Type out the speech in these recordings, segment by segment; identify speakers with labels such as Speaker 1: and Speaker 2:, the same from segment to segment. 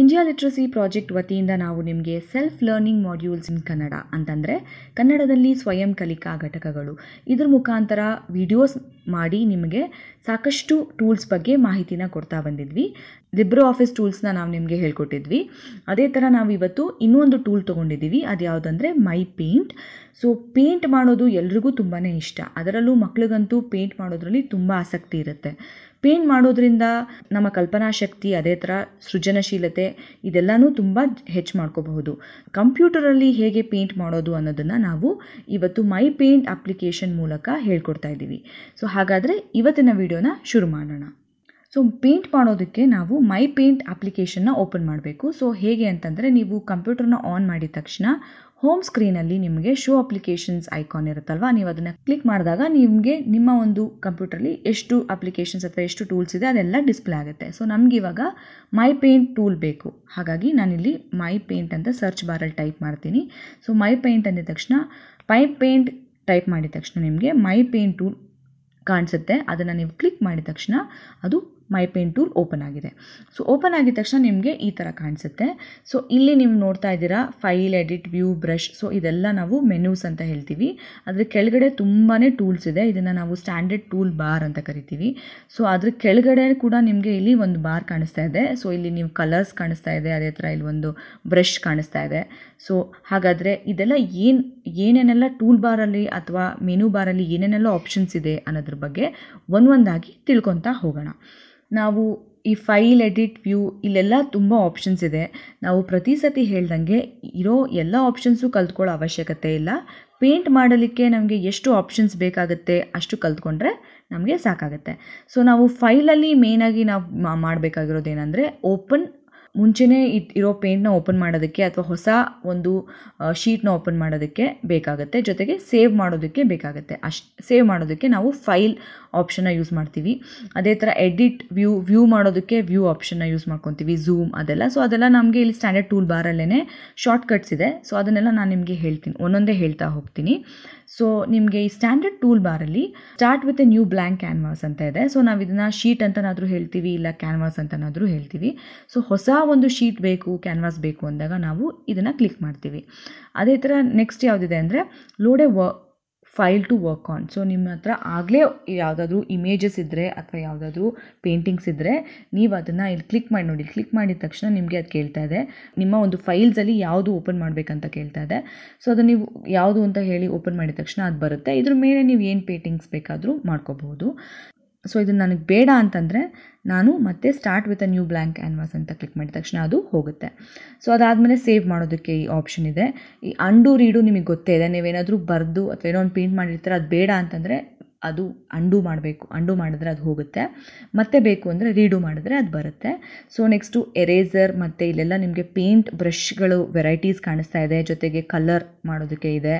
Speaker 1: India literacy project ವತಿಯಿಂದ ನಾವು ನಿಮಗೆ self learning modules in Kannada ಅಂತಂದರೆ ಕನ್ನಡದಲ್ಲಿ ಸ್ವಯಂ ಕಲಿಕಾ ಘಟಕಗಳು ಇದ್ರ ಮುಖಾಂತರ ವಿಡಿಯೋಸ್ ಮಾಡಿ ನಿಮಗೆ ಸಾಕಷ್ಟು ಟೂಲ್ಸ್ ಬಗ್ಗೆ ಮಾಹಿತಿನ ಕೊಡ್ತಾ ಬಂದಿದ್ವಿ ಲಿಬ್ರೋ ಆಫೀಸ್ ಟೂಲ್ಸ್ನ ನಾವು ನಿಮಗೆ ಹೇಳ್ಕೊಟ್ಟಿದ್ವಿ ಅದೇ ಥರ ನಾವು ಇವತ್ತು ಇನ್ನೊಂದು ಟೂಲ್ ತೊಗೊಂಡಿದ್ದೀವಿ ಅದು ಯಾವುದಂದರೆ ಮೈ ಪೇಂಟ್ ಸೊ ಪೇಂಟ್ ಮಾಡೋದು ಎಲ್ರಿಗೂ ತುಂಬಾ ಇಷ್ಟ ಅದರಲ್ಲೂ ಮಕ್ಳಿಗಂತೂ ಪೇಂಟ್ ಮಾಡೋದ್ರಲ್ಲಿ ತುಂಬ ಆಸಕ್ತಿ ಇರುತ್ತೆ ಪೇಂಟ್ ಮಾಡೋದ್ರಿಂದ ನಮ್ಮ ಕಲ್ಪನಾ ಶಕ್ತಿ ಅದೇ ಥರ ಸೃಜನಶೀಲತೆ ಇದೆಲ್ಲನೂ ತುಂಬ ಹೆಚ್ಚು ಮಾಡ್ಕೋಬಹುದು ಕಂಪ್ಯೂಟರಲ್ಲಿ ಹೇಗೆ ಪೇಂಟ್ ಮಾಡೋದು ಅನ್ನೋದನ್ನು ನಾವು ಇವತ್ತು ಮೈ ಪೇಂಟ್ ಅಪ್ಲಿಕೇಶನ್ ಮೂಲಕ ಹೇಳ್ಕೊಡ್ತಾ ಇದ್ದೀವಿ ಸೊ ಹಾಗಾದರೆ ಇವತ್ತಿನ ವಿಡಿಯೋನ ಶುರು ಮಾಡೋಣ ಸೊ ಪೇಂಟ್ ಮಾಡೋದಕ್ಕೆ ನಾವು ಮೈ ಪೇಂಟ್ ಅಪ್ಲಿಕೇಶನ್ನ ಓಪನ್ ಮಾಡಬೇಕು ಸೊ ಹೇಗೆ ಅಂತಂದರೆ ನೀವು ಕಂಪ್ಯೂಟರ್ನ ಆನ್ ಮಾಡಿದ ತಕ್ಷಣ ಹೋಮ್ ಸ್ಕ್ರೀನಲ್ಲಿ ನಿಮಗೆ ಶೋ ಅಪ್ಲಿಕೇಶನ್ಸ್ ಐಕಾನ್ ಇರುತ್ತಲ್ವಾ ನೀವು ಅದನ್ನು ಕ್ಲಿಕ್ ಮಾಡಿದಾಗ ನಿಮಗೆ ನಿಮ್ಮ ಒಂದು ಕಂಪ್ಯೂಟರ್ಲಿ ಎಷ್ಟು ಅಪ್ಲಿಕೇಶನ್ಸ್ ಅಥವಾ ಎಷ್ಟು ಟೂಲ್ಸ್ ಇದೆ ಅದೆಲ್ಲ ಡಿಸ್ಪ್ಲೇ ಆಗುತ್ತೆ ಸೊ ನಮಗೆ ಇವಾಗ ಮೈ ಪೇಂಟ್ ಟೂಲ್ ಬೇಕು ಹಾಗಾಗಿ ನಾನಿಲ್ಲಿ ಮೈ ಪೇಂಟ್ ಅಂತ ಸರ್ಚ್ ಬಾರಲ್ಲಿ ಟೈಪ್ ಮಾಡ್ತೀನಿ ಸೊ ಮೈ ಪೇಂಟ್ ಅಂದಿದ ತಕ್ಷಣ ಮೈ ಪೇಂಟ್ ಟೈಪ್ ಮಾಡಿದ ತಕ್ಷಣ ನಿಮಗೆ ಮೈ ಪೇಂಟ್ ಟೂಲ್ ಕಾಣಿಸುತ್ತೆ ಅದನ್ನು ನೀವು ಕ್ಲಿಕ್ ಮಾಡಿದ ತಕ್ಷಣ ಅದು ಮೈ ಪೇಂಟ್ ಟೂಲ್ ಓಪನ್ ಆಗಿದೆ ಸೊ ಓಪನ್ ಆಗಿದ ತಕ್ಷಣ ನಿಮಗೆ ಈ ಥರ ಕಾಣಿಸುತ್ತೆ ಸೊ ಇಲ್ಲಿ ನೀವು ನೋಡ್ತಾ ಇದ್ದೀರಾ file edit view brush so ಇದೆಲ್ಲ ನಾವು ಮೆನ್ಯೂಸ್ ಅಂತ ಹೇಳ್ತೀವಿ ಅದ್ರ ಕೆಳಗಡೆ ತುಂಬಾ ಟೂಲ್ಸ್ ಇದೆ ಇದನ್ನು ನಾವು ಸ್ಟ್ಯಾಂಡರ್ಡ್ ಟೂಲ್ ಬಾರ್ ಅಂತ ಕರಿತೀವಿ ಸೊ ಅದ್ರ ಕೆಳಗಡೆ ಕೂಡ ನಿಮಗೆ ಇಲ್ಲಿ ಒಂದು ಬಾರ್ ಕಾಣಿಸ್ತಾ ಇದೆ ಸೊ ಇಲ್ಲಿ ನೀವು ಕಲರ್ಸ್ ಕಾಣಿಸ್ತಾ ಇದೆ ಅದೇ ಥರ ಇಲ್ಲಿ ಒಂದು ಬ್ರಷ್ ಕಾಣಿಸ್ತಾ ಇದೆ ಸೊ ಹಾಗಾದರೆ ಇದೆಲ್ಲ ಏನು ಏನೇನೆಲ್ಲ ಟೂಲ್ ಬಾರಲ್ಲಿ ಅಥವಾ ಮೆನು ಬಾರಲ್ಲಿ ಏನೇನೆಲ್ಲ ಆಪ್ಷನ್ಸ್ ಇದೆ ಅನ್ನೋದ್ರ ಬಗ್ಗೆ ಒಂದೊಂದಾಗಿ ತಿಳ್ಕೊತಾ ಹೋಗೋಣ ನಾವು ಈ ಫೈಲ್ ಎಡಿಟ್ ವ್ಯೂ ಇಲ್ಲೆಲ್ಲ ತುಂಬ ಆಪ್ಷನ್ಸ್ ಇದೆ ನಾವು ಪ್ರತಿ ಸತಿ ಹೇಳ್ದಂಗೆ ಇರೋ ಎಲ್ಲ ಆಪ್ಷನ್ಸು ಕಲ್ತ್ಕೊಳ್ಳೋ ಅವಶ್ಯಕತೆ ಇಲ್ಲ ಪೇಂಟ್ ಮಾಡಲಿಕ್ಕೆ ನಮಗೆ ಎಷ್ಟು ಆಪ್ಷನ್ಸ್ ಬೇಕಾಗುತ್ತೆ ಅಷ್ಟು ಕಲ್ತ್ಕೊಂಡ್ರೆ ನಮಗೆ ಸಾಕಾಗುತ್ತೆ ಸೊ ನಾವು ಫೈಲಲ್ಲಿ ಮೇಯ್ನಾಗಿ ನಾವು ಮಾಡಬೇಕಾಗಿರೋದೇನೆಂದರೆ ಓಪನ್ ಮುಂಚೆನೇ ಇರೋ ಪೇಂಟ್ನ ಓಪನ್ ಮಾಡೋದಕ್ಕೆ ಅಥವಾ ಹೊಸ ಒಂದು ಶೀಟ್ನ ಓಪನ್ ಮಾಡೋದಕ್ಕೆ ಬೇಕಾಗುತ್ತೆ ಜೊತೆಗೆ ಸೇವ್ ಮಾಡೋದಕ್ಕೆ ಬೇಕಾಗುತ್ತೆ ಅಷ್ಟು ಸೇವ್ ಮಾಡೋದಕ್ಕೆ ನಾವು ಫೈಲ್ ಆಪ್ಷನ್ನ ಯೂಸ್ ಮಾಡ್ತೀವಿ ಅದೇ ಥರ ಎಡಿಟ್ ವ್ಯೂ ವ್ಯೂ ಮಾಡೋದಕ್ಕೆ ವ್ಯೂ ಆಪ್ಷನ್ನ ಯೂಸ್ ಮಾಡ್ಕೊತೀವಿ ಝೂಮ್ ಅದೆಲ್ಲ ಸೊ ಅದೆಲ್ಲ ನಮಗೆ ಇಲ್ಲಿ ಸ್ಟ್ಯಾಂಡರ್ಡ್ ಟೂಲ್ ಬಾರಲ್ಲೇ ಶಾರ್ಟ್ ಕಟ್ಸ್ ಇದೆ ಸೊ ಅದನ್ನೆಲ್ಲ ನಾನು ನಿಮಗೆ ಹೇಳ್ತೀನಿ ಒಂದೊಂದೇ ಹೇಳ್ತಾ ಹೋಗ್ತೀನಿ ಸೊ ನಿಮಗೆ ಈ ಸ್ಟ್ಯಾಂಡರ್ಡ್ ಟೂಲ್ ಬಾರಲ್ಲಿ start with a new blank canvas ಅಂತ ಇದೆ ಸೊ ನಾವು ಇದನ್ನ ಶೀಟ್ ಅಂತನಾದರೂ ಹೇಳ್ತೀವಿ ಇಲ್ಲ ಕ್ಯಾನ್ವಾಸ್ ಅಂತನಾದರೂ ಹೇಳ್ತೀವಿ ಸೊ ಹೊಸ ಒಂದು ಶೀಟ್ ಬೇಕು ಕ್ಯಾನ್ವಾಸ್ ಬೇಕು ಅಂದಾಗ ನಾವು ಇದನ್ನು ಕ್ಲಿಕ್ ಮಾಡ್ತೀವಿ ಅದೇ ಥರ ನೆಕ್ಸ್ಟ್ ಯಾವುದಿದೆ ಅಂದರೆ load a file to work on so ನಿಮ್ಮ ಹತ್ರ ಆಗಲೇ ಯಾವುದಾದ್ರೂ ಇಮೇಜಸ್ ಇದ್ದರೆ ಅಥವಾ ಯಾವುದಾದ್ರೂ ಪೇಂಟಿಂಗ್ಸ್ ಇದ್ದರೆ ನೀವು ಅದನ್ನು ಇಲ್ಲಿ ಕ್ಲಿಕ್ ಮಾಡಿ ನೋಡಿ ಕ್ಲಿಕ್ ಮಾಡಿದ ತಕ್ಷಣ ನಿಮಗೆ ಅದು ಕೇಳ್ತಾ ಇದೆ ನಿಮ್ಮ ಒಂದು ಫೈಲ್ಸಲ್ಲಿ ಯಾವುದು ಓಪನ್ ಮಾಡಬೇಕಂತ ಕೇಳ್ತಾ ಇದೆ ಸೊ ಅದು ನೀವು ಯಾವುದು ಅಂತ ಹೇಳಿ ಓಪನ್ ಮಾಡಿದ ತಕ್ಷಣ ಅದು ಬರುತ್ತೆ ಇದ್ರ ಮೇಲೆ ನೀವು ಏನು ಪೇಂಟಿಂಗ್ಸ್ ಬೇಕಾದರೂ ಮಾಡ್ಕೋಬಹುದು ಸೊ ಇದು ನನಗೆ ಬೇಡ ಅಂತಂದರೆ ನಾನು ಮತ್ತೆ start with a new blank canvas ಅಂತ ಕ್ಲಿಕ್ ಮಾಡಿದ ತಕ್ಷಣ ಅದು ಹೋಗುತ್ತೆ ಸೊ ಅದಾದಮೇಲೆ ಸೇವ್ ಮಾಡೋದಕ್ಕೆ ಈ ಆಪ್ಷನ್ ಇದೆ ಈ ಅಂಡು ರೀಡು ನಿಮಗೆ ಗೊತ್ತೇ ಇದೆ ನೀವೇನಾದರೂ ಬರೆದು ಅಥವಾ ಏನೋ ಒಂದು ಪೇಂಟ್ ಮಾಡಿರ್ತಾರೆ ಅದು ಬೇಡ ಅಂತಂದರೆ ಅದು ಅಂಡು ಮಾಡಬೇಕು ಅಂಡು ಮಾಡಿದ್ರೆ ಅದು ಹೋಗುತ್ತೆ ಮತ್ತೆ ಬೇಕು ಅಂದರೆ ರೀಡು ಮಾಡಿದ್ರೆ ಅದು ಬರುತ್ತೆ ಸೊ ನೆಕ್ಸ್ಟು ಎರೇಸರ್ ಮತ್ತು ಇಲ್ಲೆಲ್ಲ ನಿಮಗೆ ಪೇಂಟ್ ಬ್ರಷ್ಗಳು ವೆರೈಟೀಸ್ ಕಾಣಿಸ್ತಾ ಇದೆ ಜೊತೆಗೆ ಕಲರ್ ಮಾಡೋದಕ್ಕೆ ಇದೆ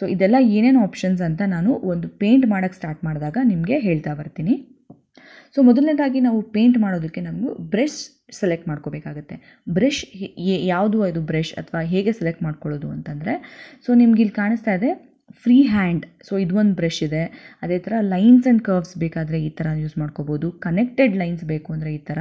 Speaker 1: ಸೊ ಇದೆಲ್ಲ ಏನೇನು ಆಪ್ಷನ್ಸ್ ಅಂತ ನಾನು ಒಂದು ಪೇಂಟ್ ಮಾಡೋಕ್ಕೆ ಸ್ಟಾರ್ಟ್ ಮಾಡಿದಾಗ ನಿಮಗೆ ಹೇಳ್ತಾ ಬರ್ತೀನಿ ಸೊ ಮೊದಲನೇದಾಗಿ ನಾವು ಪೇಂಟ್ ಮಾಡೋದಕ್ಕೆ ನಮಗೆ ಬ್ರಷ್ ಸೆಲೆಕ್ಟ್ ಮಾಡ್ಕೋಬೇಕಾಗುತ್ತೆ ಬ್ರಷ್ ಯಾವುದು ಅದು ಬ್ರಷ್ ಅಥವಾ ಹೇಗೆ ಸೆಲೆಕ್ಟ್ ಮಾಡ್ಕೊಳ್ಳೋದು ಅಂತಂದರೆ ಸೊ ನಿಮ್ಗೆ ಇಲ್ಲಿ ಕಾಣಿಸ್ತಾ ಇದೆ ಫ್ರೀ ಹ್ಯಾಂಡ್ ಸೊ ಇದೊಂದು ಬ್ರಷ್ ಇದೆ ಅದೇ ಥರ ಲೈನ್ಸ್ ಆ್ಯಂಡ್ ಕರ್ವ್ಸ್ ಬೇಕಾದರೆ ಈ ಥರ ಯೂಸ್ ಮಾಡ್ಕೋಬೋದು ಕನೆಕ್ಟೆಡ್ ಲೈನ್ಸ್ ಬೇಕು ಅಂದರೆ ಈ ಥರ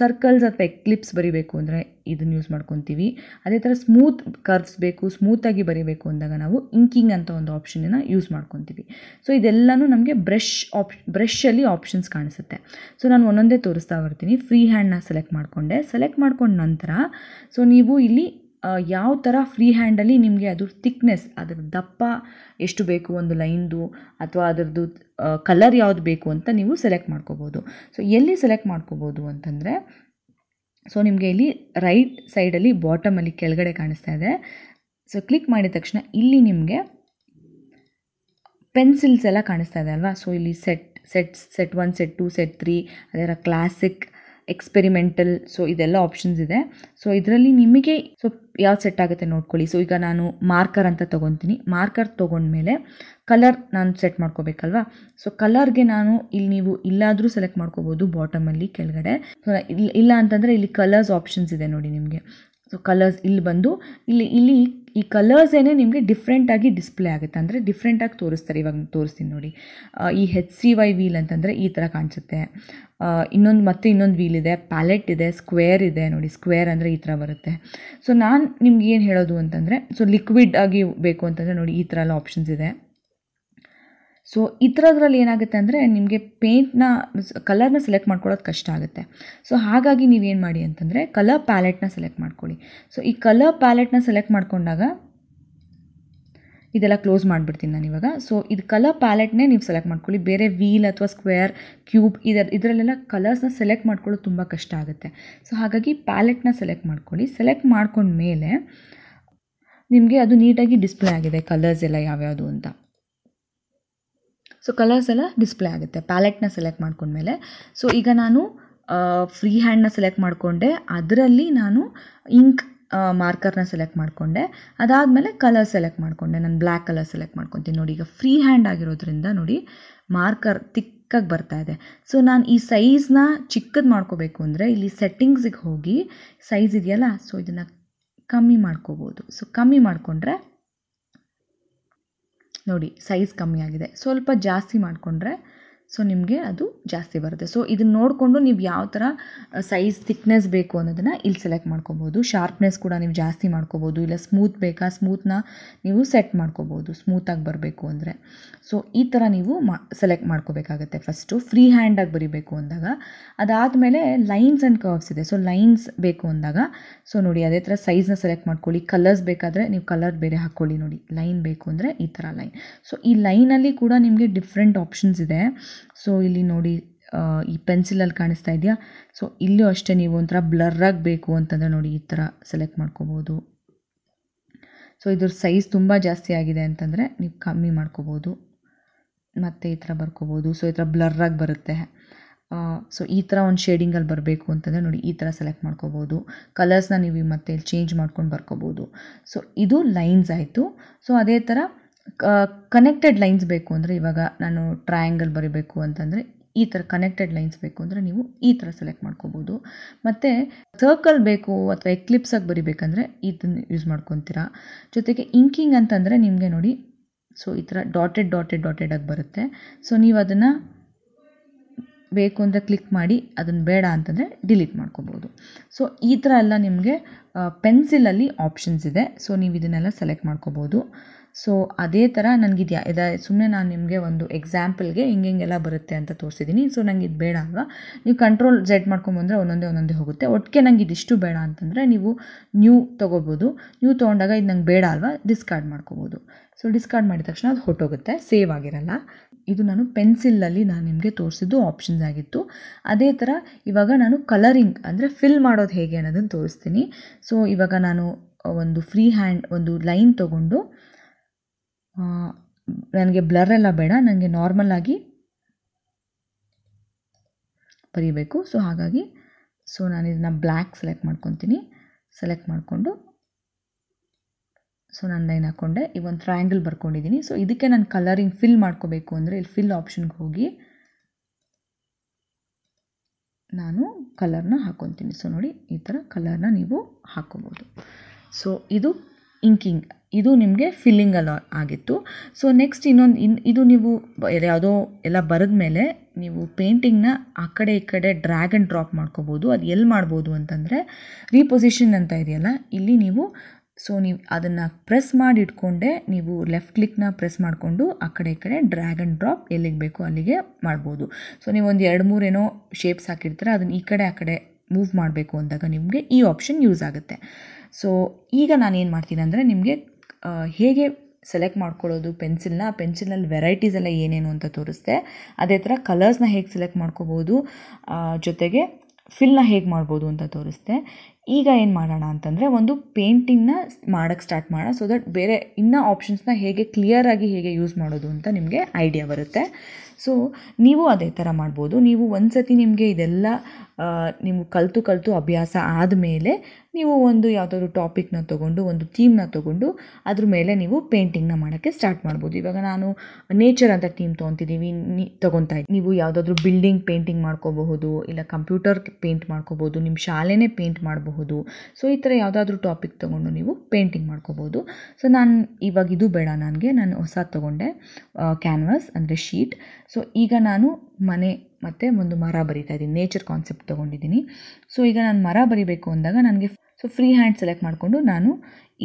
Speaker 1: ಸರ್ಕಲ್ಸ್ ಅಥವಾ ಎಕ್ಲಿಪ್ಸ್ ಬರಿಬೇಕು ಅಂದರೆ ಇದನ್ನು ಯೂಸ್ ಮಾಡ್ಕೊತೀವಿ ಅದೇ ಥರ ಸ್ಮೂತ್ ಕರ್ವ್ಸ್ ಬೇಕು ಸ್ಮೂತಾಗಿ ಬರಿಬೇಕು ಅಂದಾಗ ನಾವು ಇಂಕಿಂಗ್ ಅಂತ ಒಂದು ಆಪ್ಷನನ್ನು ಯೂಸ್ ಮಾಡ್ಕೊತೀವಿ ಸೊ ಇದೆಲ್ಲನೂ ನಮಗೆ ಬ್ರಷ್ ಆಪ್ ಬ್ರಷಲ್ಲಿ ಆಪ್ಷನ್ಸ್ ಕಾಣಿಸುತ್ತೆ ಸೊ ನಾನು ಒಂದೊಂದೇ ತೋರಿಸ್ತಾ ಬರ್ತೀನಿ ಫ್ರೀ ಹ್ಯಾಂಡ್ನ ಸೆಲೆಕ್ಟ್ ಮಾಡಿಕೊಂಡೆ ಸೆಲೆಕ್ಟ್ ಮಾಡ್ಕೊಂಡ ನಂತರ ಸೊ ನೀವು ಇಲ್ಲಿ ಯಾವ ಥರ ಫ್ರೀ ಹ್ಯಾಂಡಲ್ಲಿ ನಿಮಗೆ ಅದ್ರ ಥಿಕ್ನೆಸ್ ಅದರ ದಪ್ಪ ಎಷ್ಟು ಬೇಕು ಒಂದು ಲೈನ್ದು ಅಥವಾ ಅದರದ್ದು ಕಲರ್ ಯಾವುದು ಬೇಕು ಅಂತ ನೀವು ಸೆಲೆಕ್ಟ್ ಮಾಡ್ಕೋಬೋದು ಸೊ ಎಲ್ಲಿ ಸೆಲೆಕ್ಟ್ ಮಾಡ್ಕೋಬೋದು ಅಂತಂದರೆ ಸೊ ನಿಮಗೆ ಇಲ್ಲಿ ರೈಟ್ ಸೈಡಲ್ಲಿ ಬಾಟಮಲ್ಲಿ ಕೆಳಗಡೆ ಕಾಣಿಸ್ತಾ ಇದೆ ಸೊ ಕ್ಲಿಕ್ ಮಾಡಿದ ತಕ್ಷಣ ಇಲ್ಲಿ ನಿಮಗೆ ಪೆನ್ಸಿಲ್ಸ್ ಎಲ್ಲ ಕಾಣಿಸ್ತಾ ಇದೆ ಅಲ್ವಾ ಸೊ ಇಲ್ಲಿ set set set one set two set three ಅದರ ಕ್ಲಾಸಿಕ್ ಎಕ್ಸ್ಪೆರಿಮೆಂಟಲ್ ಸೊ ಇದೆಲ್ಲ ಆಪ್ಷನ್ಸ್ ಇದೆ ಸೊ ಇದರಲ್ಲಿ ನಿಮಗೆ ಸೊ ಯಾವ್ದು ಸೆಟ್ ಆಗುತ್ತೆ ನೋಡ್ಕೊಳ್ಳಿ ಸೊ ಈಗ ನಾನು ಮಾರ್ಕರ್ ಅಂತ ತೊಗೊತೀನಿ ಮಾರ್ಕರ್ ತೊಗೊಂಡ್ಮೇಲೆ ಕಲರ್ ನಾನು ಸೆಟ್ ಮಾಡ್ಕೋಬೇಕಲ್ವಾ ಸೊ ಕಲರ್ಗೆ ನಾನು ಇಲ್ಲಿ ನೀವು ಇಲ್ಲಾದರೂ ಸೆಲೆಕ್ಟ್ ಮಾಡ್ಕೋಬೋದು ಬಾಟಮಲ್ಲಿ ಕೆಳಗಡೆ ಸೊ ಇಲ್ಲ ಅಂತಂದರೆ ಇಲ್ಲಿ ಕಲರ್ಸ್ ಆಪ್ಷನ್ಸ್ ಇದೆ ನೋಡಿ ನಿಮಗೆ ಸೊ ಕಲರ್ಸ್ ಇಲ್ಲಿ ಬಂದು ಇಲ್ಲಿ ಇಲ್ಲಿ ಈ ಕಲರ್ಸ್ ಏನೇ ನಿಮಗೆ ಡಿಫ್ರೆಂಟಾಗಿ ಡಿಸ್ಪ್ಲೇ ಆಗುತ್ತೆ ಅಂದರೆ ಡಿಫ್ರೆಂಟಾಗಿ ತೋರಿಸ್ತಾರೆ ಇವಾಗ ತೋರಿಸ್ತೀನಿ ನೋಡಿ ಈ ಹೆಚ್ ಸಿ ವೈ ವೀಲ್ ಅಂತಂದರೆ ಈ ಥರ ಕಾಣಿಸುತ್ತೆ ಇನ್ನೊಂದು ಮತ್ತೆ ಇನ್ನೊಂದು ವೀಲ್ ಇದೆ ಪ್ಯಾಲೆಟ್ ಇದೆ ಸ್ಕ್ವೇರ್ ಇದೆ ನೋಡಿ ಸ್ಕ್ವೇರ್ ಅಂದರೆ ಈ ಥರ ಬರುತ್ತೆ ಸೊ ನಾನು ನಿಮ್ಗೆ ಏನು ಹೇಳೋದು ಅಂತಂದರೆ ಸೊ ಲಿಕ್ವಿಡ್ ಆಗಿ ಬೇಕು ಅಂತಂದರೆ ನೋಡಿ ಈ ಥರ ಎಲ್ಲ ಆಪ್ಷನ್ಸ್ ಇದೆ ಸೊ ಈ ಥರದ್ರಲ್ಲಿ ಏನಾಗುತ್ತೆ ಅಂದರೆ ನಿಮಗೆ ಪೇಂಟ್ನ ಕಲರ್ನ ಸೆಲೆಕ್ಟ್ ಮಾಡ್ಕೊಳ್ಳೋದು ಕಷ್ಟ ಆಗುತ್ತೆ ಸೊ ಹಾಗಾಗಿ ನೀವೇನು ಮಾಡಿ ಅಂತಂದರೆ ಕಲರ್ ಪ್ಯಾಲೆಟ್ನ ಸೆಲೆಕ್ಟ್ ಮಾಡ್ಕೊಳ್ಳಿ ಸೊ ಈ ಕಲರ್ ಪ್ಯಾಲೆಟ್ನ ಸೆಲೆಕ್ಟ್ ಮಾಡಿಕೊಂಡಾಗ ಇದೆಲ್ಲ ಕ್ಲೋಸ್ ಮಾಡಿಬಿಡ್ತೀನಿ ನಾನು ಇವಾಗ ಸೊ ಇದು ಕಲರ್ ಪ್ಯಾಲೆಟ್ನೇ ನೀವು ಸೆಲೆಕ್ಟ್ ಮಾಡ್ಕೊಳ್ಳಿ ಬೇರೆ ವೀಲ್ ಅಥವಾ ಸ್ಕ್ವೇರ್ ಕ್ಯೂಬ್ ಇದರ ಇದರಲ್ಲೆಲ್ಲ ಕಲರ್ಸ್ನ ಸೆಲೆಕ್ಟ್ ಮಾಡ್ಕೊಳ್ಳೋದು ತುಂಬ ಕಷ್ಟ ಆಗುತ್ತೆ ಸೊ ಹಾಗಾಗಿ ಪ್ಯಾಲೆಟ್ನ ಸೆಲೆಕ್ಟ್ ಮಾಡ್ಕೊಳ್ಳಿ ಸೆಲೆಕ್ಟ್ ಮಾಡ್ಕೊಂಡ್ಮೇಲೆ ನಿಮಗೆ ಅದು ನೀಟಾಗಿ ಡಿಸ್ಪ್ಲೇ ಆಗಿದೆ ಕಲರ್ಸ್ ಎಲ್ಲ ಯಾವ್ಯಾವುದು ಅಂತ ಸೊ ಕಲರ್ಸ್ ಎಲ್ಲ ಡಿಸ್ಪ್ಲೇ ಆಗುತ್ತೆ ಪ್ಯಾಲೆಟ್ನ ಸೆಲೆಕ್ಟ್ ಮಾಡ್ಕೊಂಡ್ಮೇಲೆ ಸೊ ಈಗ ನಾನು ಫ್ರೀ ಹ್ಯಾಂಡ್ನ ಸೆಲೆಕ್ಟ್ ಮಾಡಿಕೊಂಡೆ ಅದರಲ್ಲಿ ನಾನು ಇಂಕ್ ಮಾರ್ಕರ್ನ ಸೆಲೆಕ್ಟ್ ಮಾಡಿಕೊಂಡೆ ಅದಾದಮೇಲೆ ಕಲರ್ ಸೆಲೆಕ್ಟ್ ಮಾಡಿಕೊಂಡೆ ನಾನು ಬ್ಲ್ಯಾಕ್ ಕಲರ್ ಸೆಲೆಕ್ಟ್ ಮಾಡ್ಕೊತೀನಿ ನೋಡಿ ಈಗ ಫ್ರೀ ಹ್ಯಾಂಡ್ ಆಗಿರೋದ್ರಿಂದ ನೋಡಿ ಮಾರ್ಕರ್ ತಿಕ್ಕಾಗಿ ಬರ್ತಾ ಇದೆ ಸೊ ನಾನು ಈ ಸೈಜ್ನ ಚಿಕ್ಕದು ಮಾಡ್ಕೋಬೇಕು ಅಂದರೆ ಇಲ್ಲಿ ಸೆಟ್ಟಿಂಗ್ಸಿಗೆ ಹೋಗಿ ಸೈಜ್ ಇದೆಯಲ್ಲ ಸೊ ಇದನ್ನು ಕಮ್ಮಿ ಮಾಡ್ಕೋಬೋದು ಸೊ ಕಮ್ಮಿ ಮಾಡಿಕೊಂಡ್ರೆ ನೋಡಿ ಸೈಜ್ ಕಮ್ಮಿ ಆಗಿದೆ ಸ್ವಲ್ಪ ಜಾಸ್ತಿ ಮಾಡಿಕೊಂಡ್ರೆ ಸೊ ನಿಮಗೆ ಅದು ಜಾಸ್ತಿ ಬರುತ್ತೆ ಸೊ ಇದನ್ನ ನೋಡಿಕೊಂಡು ನೀವು ಯಾವ ಥರ ಸೈಜ್ ಥಿಕ್ನೆಸ್ ಬೇಕು ಅನ್ನೋದನ್ನು ಇಲ್ಲಿ ಸೆಲೆಕ್ಟ್ ಮಾಡ್ಕೋಬೋದು ಶಾರ್ಪ್ನೆಸ್ ಕೂಡ ನೀವು ಜಾಸ್ತಿ ಮಾಡ್ಕೋಬೋದು ಇಲ್ಲ ಸ್ಮೂತ್ ಬೇಕಾ ಸ್ಮೂತ್ನ ನೀವು ಸೆಟ್ ಮಾಡ್ಕೋಬೋದು ಸ್ಮೂತಾಗಿ ಬರಬೇಕು ಅಂದರೆ ಸೊ ಈ ಥರ ನೀವು ಮಾ ಸೆಲೆಕ್ಟ್ ಮಾಡ್ಕೋಬೇಕಾಗತ್ತೆ ಫಸ್ಟು ಫ್ರೀ ಹ್ಯಾಂಡಾಗಿ ಬರೀಬೇಕು ಅಂದಾಗ ಅದಾದಮೇಲೆ ಲೈನ್ಸ್ ಆ್ಯಂಡ್ ಕರ್ವ್ಸ್ ಇದೆ ಸೊ ಲೈನ್ಸ್ ಬೇಕು ಅಂದಾಗ ಸೊ ನೋಡಿ ಅದೇ ಥರ ಸೈಜ್ನ ಸೆಲೆಕ್ಟ್ ಮಾಡ್ಕೊಳ್ಳಿ ಕಲರ್ಸ್ ಬೇಕಾದರೆ ನೀವು ಕಲರ್ ಬೇರೆ ಹಾಕ್ಕೊಳ್ಳಿ ನೋಡಿ ಲೈನ್ ಬೇಕು ಅಂದರೆ ಈ ಥರ ಲೈನ್ ಸೊ ಈ ಲೈನಲ್ಲಿ ಕೂಡ ನಿಮಗೆ ಡಿಫ್ರೆಂಟ್ ಆಪ್ಷನ್ಸ್ ಇದೆ ಸೊ ಇಲ್ಲಿ ನೋಡಿ ಈ ಪೆನ್ಸಿಲಲ್ಲಿ ಕಾಣಿಸ್ತಾ ಇದೆಯಾ ಸೊ ಇಲ್ಲೂ ಅಷ್ಟೇ ನೀವು ಒಂಥರ ಬ್ಲರ್ರಾಗಿ ಬೇಕು ಅಂತಂದರೆ ನೋಡಿ ಈ ಥರ ಸೆಲೆಕ್ಟ್ ಮಾಡ್ಕೋಬೋದು ಸೊ ಇದ್ರ ಸೈಜ್ ತುಂಬ ಜಾಸ್ತಿ ಆಗಿದೆ ಅಂತಂದರೆ ನೀವು ಕಮ್ಮಿ ಮಾಡ್ಕೋಬೋದು ಮತ್ತು ಈ ಥರ ಬರ್ಕೋಬೋದು ಸೊ ಈ ಥರ ಬ್ಲರ್ರಾಗಿ ಬರುತ್ತೆ ಸೊ ಈ ಥರ ಒಂದು ಶೇಡಿಂಗಲ್ಲಿ ಬರಬೇಕು ಅಂತಂದರೆ ನೋಡಿ ಈ ಥರ ಸೆಲೆಕ್ಟ್ ಮಾಡ್ಕೋಬೋದು ಕಲರ್ಸ್ನ ನೀವು ಮತ್ತೆ ಚೇಂಜ್ ಮಾಡ್ಕೊಂಡು ಬರ್ಕೋಬೋದು ಸೊ ಇದು ಲೈನ್ಸ್ ಆಯಿತು ಸೊ ಅದೇ ಥರ ಕನೆಕ್ಟೆಡ್ ಲೈನ್ಸ್ ಬೇಕು ಅಂದರೆ ಇವಾಗ ನಾನು ಟ್ರಯಾಂಗಲ್ ಬರಿಬೇಕು ಅಂತಂದರೆ ಈ ಥರ ಕನೆಕ್ಟೆಡ್ ಲೈನ್ಸ್ ಬೇಕು ಅಂದರೆ ನೀವು ಈ ಥರ ಸೆಲೆಕ್ಟ್ ಮಾಡ್ಕೋಬೋದು ಮತ್ತು ಸರ್ಕಲ್ ಬೇಕು ಅಥವಾ ಎಕ್ಲಿಪ್ಸಾಗಿ ಬರಿಬೇಕಂದ್ರೆ ಇದನ್ನು ಯೂಸ್ ಮಾಡ್ಕೊತೀರಾ ಜೊತೆಗೆ ಇಂಕಿಂಗ್ ಅಂತಂದರೆ ನಿಮಗೆ ನೋಡಿ ಸೊ ಈ ಥರ ಡಾಟೆಡ್ ಡಾಟೆಡ್ ಡಾಟೆಡಾಗಿ ಬರುತ್ತೆ ಸೊ ನೀವು ಅದನ್ನು ಬೇಕು ಅಂದರೆ ಕ್ಲಿಕ್ ಮಾಡಿ ಅದನ್ನು ಬೇಡ ಅಂತಂದರೆ ಡಿಲೀಟ್ ಮಾಡ್ಕೋಬೋದು ಸೊ ಈ ಥರ ಎಲ್ಲ ನಿಮಗೆ ಪೆನ್ಸಿಲಲ್ಲಿ ಆಪ್ಷನ್ಸ್ ಇದೆ ಸೊ ನೀವು ಇದನ್ನೆಲ್ಲ ಸೆಲೆಕ್ಟ್ ಮಾಡ್ಕೋಬೋದು ಸೊ ಅದೇ ಥರ ನನಗಿದ್ಯಾ ಇದ ಸುಮ್ಮನೆ ನಾನು ನಿಮಗೆ ಒಂದು ಎಕ್ಸಾಂಪಲ್ಗೆ ಹಿಂಗೆ ಹಿಂಗೆಲ್ಲ ಬರುತ್ತೆ ಅಂತ ತೋರಿಸಿದ್ದೀನಿ ಸೊ ನಂಗೆ ಇದು ಬೇಡ ಅಲ್ವಾ ನೀವು ಕಂಟ್ರೋಲ್ ಜೆಡ್ ಮಾಡ್ಕೊಂಬಂದರೆ ಒಂದೊಂದೇ ಒಂದೊಂದೇ ಹೋಗುತ್ತೆ ಒಟ್ಟಿಗೆ ನಂಗೆ ಇದಿಷ್ಟು ಬೇಡ ಅಂತಂದರೆ ನೀವು ನ್ಯೂ ತೊಗೋಬೋದು ನ್ಯೂ ತೊಗೊಂಡಾಗ ಇದು ನಂಗೆ ಬೇಡ ಅಲ್ವಾ ಡಿಸ್ಕಾರ್ಡ್ ಮಾಡ್ಕೋಬೋದು ಸೊ ಡಿಸ್ಕಾರ್ಡ್ ಮಾಡಿದ ತಕ್ಷಣ ಅದು ಹೊಟ್ಟೋಗುತ್ತೆ ಸೇವ್ ಆಗಿರಲ್ಲ ಇದು ನಾನು ಪೆನ್ಸಿಲಲ್ಲಿ ನಾನು ನಿಮಗೆ ತೋರಿಸಿದ್ದು ಆಪ್ಷನ್ಸ್ ಆಗಿತ್ತು ಅದೇ ಥರ ಇವಾಗ ನಾನು ಕಲರಿಂಗ್ ಅಂದರೆ ಫಿಲ್ ಮಾಡೋದು ಹೇಗೆ ಅನ್ನೋದನ್ನು ತೋರಿಸ್ತೀನಿ ಸೊ ಇವಾಗ ನಾನು ಒಂದು ಫ್ರೀ ಹ್ಯಾಂಡ್ ಒಂದು ಲೈನ್ ತೊಗೊಂಡು ನನಗೆ ಬ್ಲರ್ ಎಲ್ಲ ಬೇಡ ನನಗೆ ಆಗಿ ಬರೀಬೇಕು ಸೊ ಹಾಗಾಗಿ ಸೊ ನಾನು ಇದನ್ನು ಬ್ಲ್ಯಾಕ್ ಸೆಲೆಕ್ಟ್ ಮಾಡ್ಕೊತೀನಿ ಸೆಲೆಕ್ಟ್ ಮಾಡಿಕೊಂಡು ಸೊ ನಾನು ಲೈನ್ ಹಾಕ್ಕೊಂಡೆ ಈ ಒಂದು ಟ್ರಯಾಂಗಲ್ ಬರ್ಕೊಂಡಿದ್ದೀನಿ ಸೊ ಇದಕ್ಕೆ ನಾನು ಕಲರಿಂಗ್ ಫಿಲ್ ಮಾಡ್ಕೋಬೇಕು ಅಂದರೆ ಇಲ್ಲಿ ಫಿಲ್ ಆಪ್ಷನ್ಗೆ ಹೋಗಿ ನಾನು ಕಲರ್ನ ಹಾಕ್ಕೊತೀನಿ ಸೊ ನೋಡಿ ಈ ಥರ ಕಲರ್ನ ನೀವು ಹಾಕ್ಕೋಬೋದು ಸೊ ಇದು ಇಂಕಿಂಗ್ ಇದು ನಿಮಗೆ ಫಿಲ್ಲಿಂಗ್ ಆಗಿತ್ತು ಸೊ ನೆಕ್ಸ್ಟ್ ಇನ್ನೊಂದು ಇನ್ ಇದು ನೀವು ಯಾವುದೋ ಎಲ್ಲ ಬರೆದ ಮೇಲೆ ನೀವು ಪೇಂಟಿಂಗ್ನ ಆ ಕಡೆ ಈ ಕಡೆ ಡ್ರ್ಯಾಗ್ ಆ್ಯಂಡ್ ಡ್ರಾಪ್ ಮಾಡ್ಕೋಬೋದು ಅದು ಎಲ್ಲಿ ಮಾಡ್ಬೋದು ಅಂತಂದರೆ ರೀಪೊಸಿಷನ್ ಅಂತ ಇದೆಯಲ್ಲ ಇಲ್ಲಿ ನೀವು ಸೊ ನೀವು ಅದನ್ನು ಪ್ರೆಸ್ ಮಾಡಿ ಇಟ್ಕೊಂಡೆ ನೀವು ಲೆಫ್ಟ್ ಕ್ಲಿಕ್ನ ಪ್ರೆಸ್ ಮಾಡಿಕೊಂಡು ಆ ಕಡೆ ಈ ಕಡೆ ಡ್ರ್ಯಾಗ್ ಆ್ಯಂಡ್ ಡ್ರಾಪ್ ಎಲ್ಲಿಗೆ ಬೇಕು ಅಲ್ಲಿಗೆ ಮಾಡ್ಬೋದು ಸೊ ನೀವೊಂದು ಎರಡು ಮೂರೇನೋ ಶೇಪ್ಸ್ ಹಾಕಿರ್ತೀರ ಅದನ್ನು ಈ ಕಡೆ ಆ ಕಡೆ ಮೂವ್ ಮಾಡಬೇಕು ಅಂದಾಗ ನಿಮಗೆ ಈ ಆಪ್ಷನ್ ಯೂಸ್ ಆಗುತ್ತೆ ಸೊ ಈಗ ನಾನು ಏನು ಮಾಡ್ತೀನಿ ಅಂದರೆ ನಿಮಗೆ ಹೇಗೆ ಸೆಲೆಕ್ಟ್ ಮಾಡ್ಕೊಳ್ಳೋದು ಪೆನ್ಸಿಲ್ನ ಪೆನ್ಸಿಲ್ನಲ್ಲಿ ವೆರೈಟೀಸ್ ಎಲ್ಲ ಏನೇನು ಅಂತ ತೋರಿಸ್ದೆ ಅದೇ ಥರ ಕಲರ್ಸ್ನ ಹೇಗೆ ಸೆಲೆಕ್ಟ್ ಮಾಡ್ಕೋಬೋದು ಜೊತೆಗೆ ಫಿಲ್ನ ಹೇಗೆ ಮಾಡ್ಬೋದು ಅಂತ ತೋರಿಸ್ತೆ ಈಗ ಏನು ಮಾಡೋಣ ಅಂತಂದರೆ ಒಂದು ಪೇಂಟಿಂಗ್ನ ಮಾಡೋಕ್ಕೆ ಸ್ಟಾರ್ಟ್ ಮಾಡೋಣ ಸೊ ದಟ್ ಬೇರೆ ಇನ್ನೂ ಆಪ್ಷನ್ಸ್ನ ಹೇಗೆ ಕ್ಲಿಯರಾಗಿ ಹೇಗೆ ಯೂಸ್ ಮಾಡೋದು ಅಂತ ನಿಮಗೆ ಐಡಿಯಾ ಬರುತ್ತೆ ಸೊ ನೀವು ಅದೇ ಥರ ಮಾಡ್ಬೋದು ನೀವು ಒಂದು ಸತಿ ನಿಮಗೆ ಇದೆಲ್ಲ ನೀವು ಕಲಿತು ಕಲಿತು ಅಭ್ಯಾಸ ಆದಮೇಲೆ ನೀವು ಒಂದು ಯಾವುದಾದ್ರು ಟಾಪಿಕ್ನ ತೊಗೊಂಡು ಒಂದು ಥೀಮ್ನ ತೊಗೊಂಡು ಅದ್ರ ಮೇಲೆ ನೀವು ಪೇಂಟಿಂಗ್ನ ಮಾಡೋಕ್ಕೆ ಸ್ಟಾರ್ಟ್ ಮಾಡ್ಬೋದು ಇವಾಗ ನಾನು ನೇಚರ್ ಅಂತ ಥೀಮ್ ತೊಗೊತಿದ್ದೀವಿ ತೊಗೊತಾ ಇದ್ದೀನಿ ನೀವು ಯಾವುದಾದ್ರೂ ಬಿಲ್ಡಿಂಗ್ ಪೇಂಟಿಂಗ್ ಮಾಡ್ಕೋಬಹುದು ಇಲ್ಲ ಕಂಪ್ಯೂಟರ್ ಪೇಂಟ್ ಮಾಡ್ಕೋಬೋದು ನಿಮ್ಮ ಶಾಲೆನೇ ಪೇಂಟ್ ಮಾಡಬಹುದು ಸೊ ಈ ಥರ ಯಾವುದಾದ್ರೂ ಟಾಪಿಕ್ ತೊಗೊಂಡು ನೀವು ಪೇಂಟಿಂಗ್ ಮಾಡ್ಕೋಬೋದು ಸೊ ನಾನು ಇವಾಗ ಇದು ಬೇಡ ನನಗೆ ನಾನು ಹೊಸ ತೊಗೊಂಡೆ ಕ್ಯಾನ್ವಾಸ್ ಅಂದರೆ ಶೀಟ್ ಸೊ ಈಗ ನಾನು ಮನೆ ಮತ್ತು ಒಂದು ಮರ ಬರಿತಾ ಇದ್ದೀನಿ ನೇಚರ್ ಕಾನ್ಸೆಪ್ಟ್ ತೊಗೊಂಡಿದ್ದೀನಿ ಸೊ ಈಗ ನಾನು ಮರ ಬರಿಬೇಕು ಅಂದಾಗ ನನಗೆ ಸೊ ಫ್ರೀ ಹ್ಯಾಂಡ್ ಸೆಲೆಕ್ಟ್ ಮಾಡಿಕೊಂಡು ನಾನು